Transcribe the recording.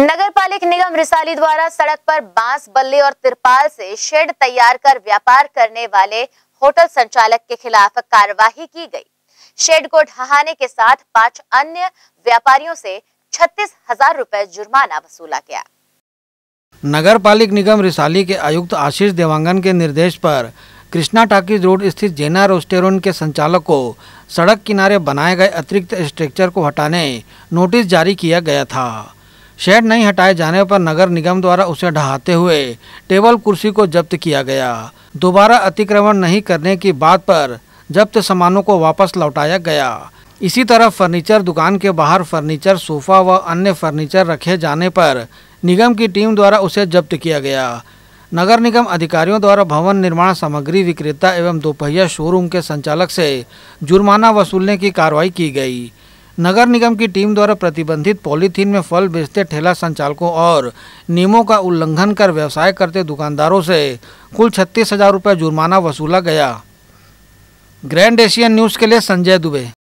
नगर पालिक निगम रिसाली द्वारा सड़क पर बांस बल्ले और तिरपाल से शेड तैयार कर व्यापार करने वाले होटल संचालक के खिलाफ कार्यवाही की गई शेड को ढहाने के साथ पांच अन्य व्यापारियों से छत्तीस हजार रूपए जुर्माना वसूला गया नगर पालिक निगम रिसाली के आयुक्त आशीष देवांगन के निर्देश पर कृष्णा टाकी रोड स्थित जेना रेस्टोरेंट के संचालक को सड़क किनारे बनाए गए अतिरिक्त स्ट्रक्चर को हटाने नोटिस जारी किया गया था शेड नहीं हटाए जाने पर नगर निगम द्वारा उसे ढहाते हुए टेबल कुर्सी को जब्त किया गया दोबारा अतिक्रमण नहीं करने की बात पर जब्त सामानों को वापस लौटाया गया इसी तरह फर्नीचर दुकान के बाहर फर्नीचर सोफा व अन्य फर्नीचर रखे जाने पर निगम की टीम द्वारा उसे जब्त किया गया नगर निगम अधिकारियों द्वारा भवन निर्माण सामग्री विक्रेता एवं दोपहिया शोरूम के संचालक से जुर्माना वसूलने की कार्रवाई की गई नगर निगम की टीम द्वारा प्रतिबंधित पॉलीथीन में फल बेचते ठेला संचालकों और नियमों का उल्लंघन कर व्यवसाय करते दुकानदारों से कुल छत्तीस हजार रुपये जुर्माना वसूला गया ग्रैंड एशियन न्यूज़ के लिए संजय दुबे